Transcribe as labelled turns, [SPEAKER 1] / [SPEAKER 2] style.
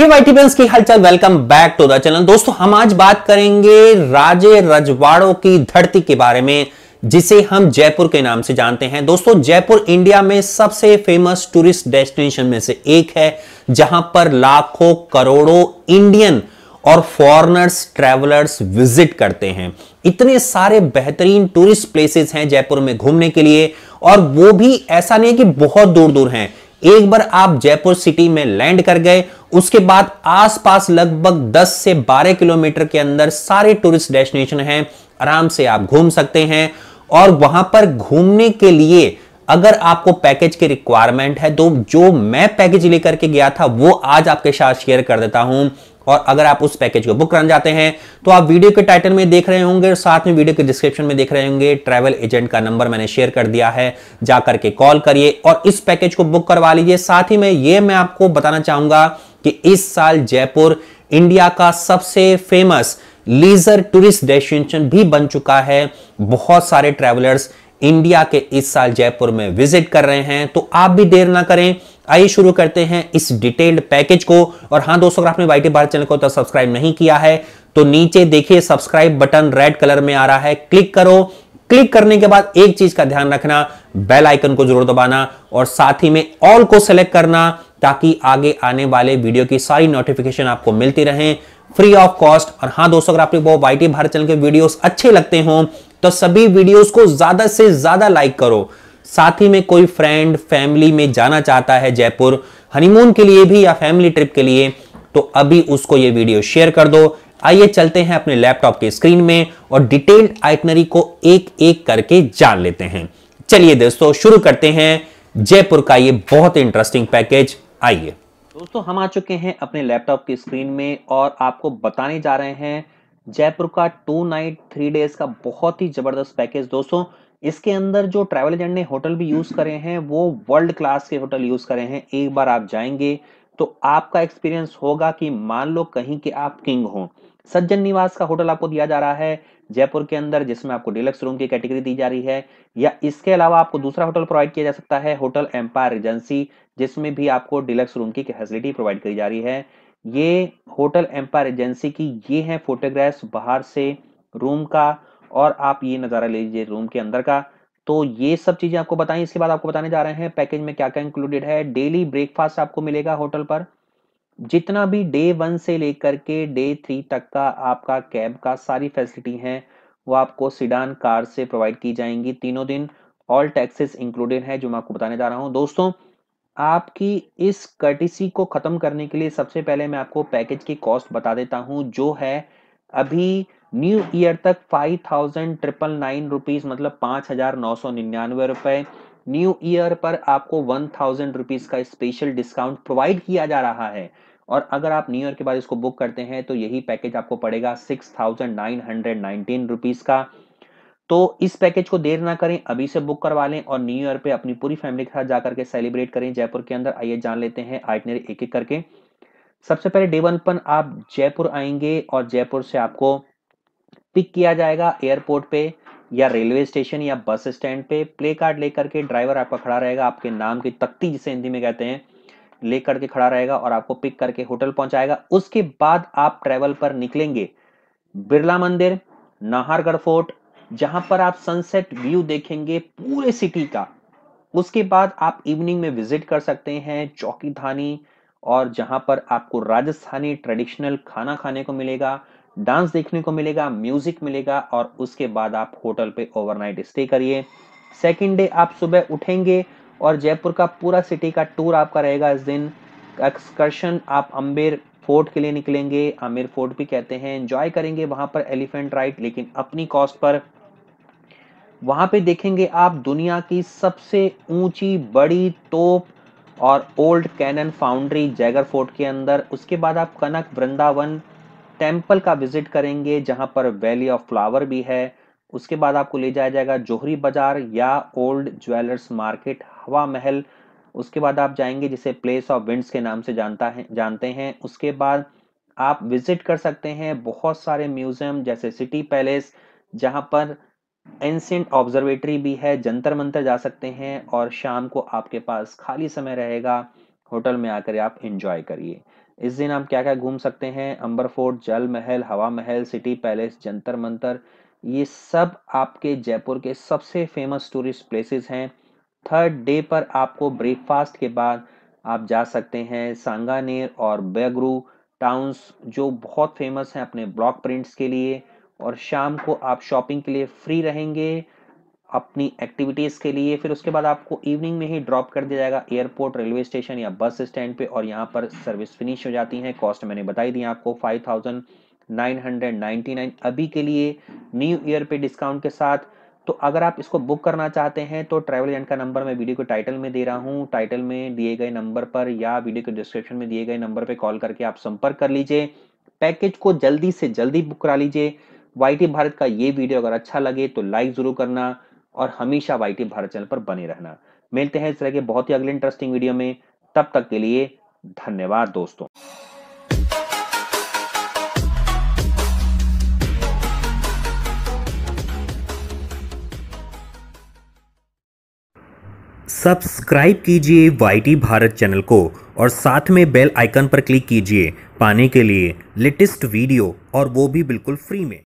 [SPEAKER 1] हे friends की हलचल welcome back to the channel दोस्तों हम आज बात करेंगे राजे रजवाड़ों की धरती के बारे में जिसे हम जयपुर के नाम से जानते हैं दोस्तों जयपुर इंडिया में सबसे फेमस टूरिस्ट डेस्टिनेशन में से एक है जहां पर लाखों करोड़ों इंडियन और फॉरनर्स ट्रेवलर्स विजिट करते हैं इतने सारे बेहतरीन टूरिस्ट प्लेसेस हैं जयपुर में घूमने के लिए और वो भी ऐसा नहीं है कि बहुत दूर दूर हैं एक बार आप जयपुर सिटी में लैंड कर गए उसके बाद आसपास लगभग 10 से 12 किलोमीटर के अंदर सारे टूरिस्ट डेस्टिनेशन हैं आराम से आप घूम सकते हैं और वहां पर घूमने के लिए अगर आपको पैकेज की रिक्वायरमेंट है तो जो मैं पैकेज लेकर के गया था वो आज आपके साथ शेयर कर देता हूं और अगर आप उस पैकेज को बुक करना चाहते हैं तो आप वीडियो के टाइटल में देख रहे होंगे साथ में वीडियो के डिस्क्रिप्शन में देख रहे होंगे ट्रैवल एजेंट का नंबर मैंने शेयर कर दिया है जाकर के कॉल करिए और इस पैकेज को बुक करवा लीजिए साथ ही में ये मैं आपको बताना चाहूंगा कि इस साल जयपुर इंडिया का सबसे फेमस लीजर टूरिस्ट डेस्टिनेशन भी बन चुका है बहुत सारे ट्रेवलर्स इंडिया के इस साल जयपुर में विजिट कर रहे हैं तो आप भी देर ना करें आइए शुरू करते हैं इस डिटेल्ड पैकेज को और हाँ दोस्तों अगर आपने वाई भारत चैनल को तो सब्सक्राइब नहीं किया है तो नीचे देखिए सब्सक्राइब बटन रेड कलर में आ रहा है क्लिक करो क्लिक करने के बाद एक चीज का ध्यान रखना बेल आइकन को जरूर दबाना और साथ ही में ऑल को सेलेक्ट करना ताकि आगे आने वाले वीडियो की सारी नोटिफिकेशन आपको मिलती रहे फ्री ऑफ कॉस्ट और हाँ दोस्तों अगर आपको वाई भारत चैनल के वीडियोस अच्छे लगते हो तो सभी वीडियोस को ज्यादा से ज्यादा लाइक करो साथ ही में कोई फ्रेंड फैमिली में जाना चाहता है जयपुर हनीमून के लिए भी या फैमिली ट्रिप के लिए तो अभी उसको ये वीडियो शेयर कर दो आइए चलते हैं अपने लैपटॉप के स्क्रीन में और डिटेल्ड आइटनरी को एक एक करके जान लेते हैं चलिए दोस्तों शुरू करते हैं जयपुर का ये बहुत इंटरेस्टिंग पैकेज आइए दोस्तों हम आ चुके हैं अपने लैपटॉप की स्क्रीन में और आपको बताने जा रहे हैं जयपुर का टू नाइट थ्री डेज का बहुत ही जबरदस्त पैकेज दोस्तों इसके अंदर जो ट्रैवल एजेंट ने होटल भी यूज करे हैं वो वर्ल्ड क्लास के होटल यूज करे हैं एक बार आप जाएंगे तो आपका एक्सपीरियंस होगा कि मान लो कहीं के आप किंग हो सज्जन निवास का होटल आपको दिया जा रहा है जयपुर के अंदर जिसमें आपको डिलक्स रूम की कैटेगरी दी जा रही है या इसके अलावा आपको दूसरा होटल प्रोवाइड किया जा सकता है होटल एम्पायर एजेंसी जिसमें भी आपको डिलक्स रूम की फैसिलिटी प्रोवाइड करी जा रही है ये होटल एम्पायर एजेंसी की ये है फोटोग्राफ्स बाहर से रूम का और आप ये नज़ारा ले लीजिए रूम के अंदर का तो ये सब चीज़ें आपको बताएं इसके बाद आपको बताने जा रहे हैं पैकेज में क्या क्या इंक्लूडेड है डेली ब्रेकफास्ट आपको मिलेगा होटल पर जितना भी डे वन से लेकर के डे थ्री तक का आपका कैब का सारी फैसिलिटी है वो आपको सिडान कार से प्रोवाइड की जाएंगी तीनों दिन ऑल टैक्सेस इंक्लूडेड है जो मैं आपको बताने जा रहा हूँ दोस्तों आपकी इस कर्टिसी को ख़त्म करने के लिए सबसे पहले मैं आपको पैकेज की कॉस्ट बता देता हूँ जो है अभी न्यू ईयर तक five thousand triple nine rupees मतलब पांच हजार नौ सौ निन्यानवे रुपए न्यू ईयर पर आपको वन थाउजेंड रुपीज का स्पेशल डिस्काउंट प्रोवाइड किया जा रहा है और अगर आप न्यू ईयर के बाद इसको बुक करते हैं तो यही पैकेज आपको पड़ेगा six thousand nine hundred nineteen rupees का तो इस पैकेज को देर ना करें अभी से बुक करवा लें और न्यू ईयर पे अपनी पूरी फैमिली के साथ जाकर के सेलिब्रेट करें जयपुर के अंदर आइए जान लेते हैं आइटनरी एक एक करके सबसे पहले डे वन पर आप जयपुर आएंगे और जयपुर से आपको पिक किया जाएगा एयरपोर्ट पे या रेलवे स्टेशन या बस स्टैंड पे प्ले कार्ड लेकर के ड्राइवर आपका खड़ा रहेगा आपके नाम की तख्ती जिसे हिंदी में कहते हैं लेकर के खड़ा रहेगा और आपको पिक करके होटल पहुंचाएगा उसके बाद आप ट्रेवल पर निकलेंगे बिरला मंदिर नाहरगढ़ फोर्ट जहां पर आप सनसेट व्यू देखेंगे पूरे सिटी का उसके बाद आप इवनिंग में विजिट कर सकते हैं चौकी धानी और जहां पर आपको राजस्थानी ट्रेडिशनल खाना खाने को मिलेगा डांस देखने को मिलेगा म्यूजिक मिलेगा और उसके बाद आप होटल पे ओवरनाइट स्टे करिए सेकेंड डे आप सुबह उठेंगे और जयपुर का पूरा सिटी का टूर आपका रहेगा इस दिन एक्सकर्शन आप अम्बेर फोर्ट के लिए निकलेंगे आमिर फोर्ट भी कहते हैं एंजॉय करेंगे वहां पर एलिफेंट राइड लेकिन अपनी कॉस्ट पर वहां पे देखेंगे आप दुनिया की सबसे ऊंची बड़ी तोप और old cannon foundry Jaigarh fort के अंदर उसके बाद आप कनक वृंदावन टेम्पल का विजिट करेंगे जहाँ पर वैली ऑफ फ्लावर भी है उसके बाद आपको ले जाया जाएगा जोहरी बाजार या ओल्ड ज्वेलर्स मार्केट हवा महल उसके बाद आप जाएंगे जिसे प्लेस ऑफ विंड्स के नाम से जानता है जानते हैं उसके बाद आप विजिट कर सकते हैं बहुत सारे म्यूजियम जैसे सिटी पैलेस जहाँ पर एंसेंट ऑब्जर्वेटरी भी है जंतर मंतर जा सकते हैं और शाम को आपके पास खाली समय रहेगा होटल में आकर आप इंजॉय करिए इस दिन आप क्या क्या घूम सकते हैं अंबर फोर्ट जल महल हवा महल सिटी पैलेस जंतर मंतर ये सब आपके जयपुर के सबसे फेमस टूरिस्ट प्लेसेस हैं थर्ड डे पर आपको ब्रेकफास्ट के बाद आप जा सकते हैं सांगानेर और बेगरू टाउन्स जो बहुत फेमस हैं अपने ब्लॉक प्रिंट्स के लिए और शाम को आप शॉपिंग के लिए फ्री रहेंगे अपनी एक्टिविटीज़ के लिए फिर उसके बाद आपको इवनिंग में ही ड्रॉप कर दिया जाएगा एयरपोर्ट रेलवे स्टेशन या बस स्टैंड पे और यहाँ पर सर्विस फिनिश हो जाती है कॉस्ट मैंने बताई दी आपको five thousand nine hundred ninety nine अभी के लिए न्यू ईयर पे डिस्काउंट के साथ तो अगर आप इसको बुक करना चाहते हैं तो ट्रैवल एजेंट का नंबर मैं वीडियो को टाइटल में दे रहा हूँ टाइटल में दिए गए नंबर पर या वीडियो के डिस्क्रिप्शन में दिए गए नंबर पर कॉल करके आप संपर्क कर लीजिए पैकेज को जल्दी से जल्दी बुक करा लीजिए वाई भारत का ये वीडियो अगर अच्छा लगे तो लाइक ज़रूर करना और हमेशा वाई टी भारत चैनल पर बने रहना मिलते हैं इस तरह के बहुत ही अगले इंटरेस्टिंग वीडियो में तब तक के लिए धन्यवाद दोस्तों सब्सक्राइब कीजिए वाई भारत चैनल को और साथ में बेल आइकन पर क्लिक कीजिए पाने के लिए लेटेस्ट वीडियो और वो भी बिल्कुल फ्री में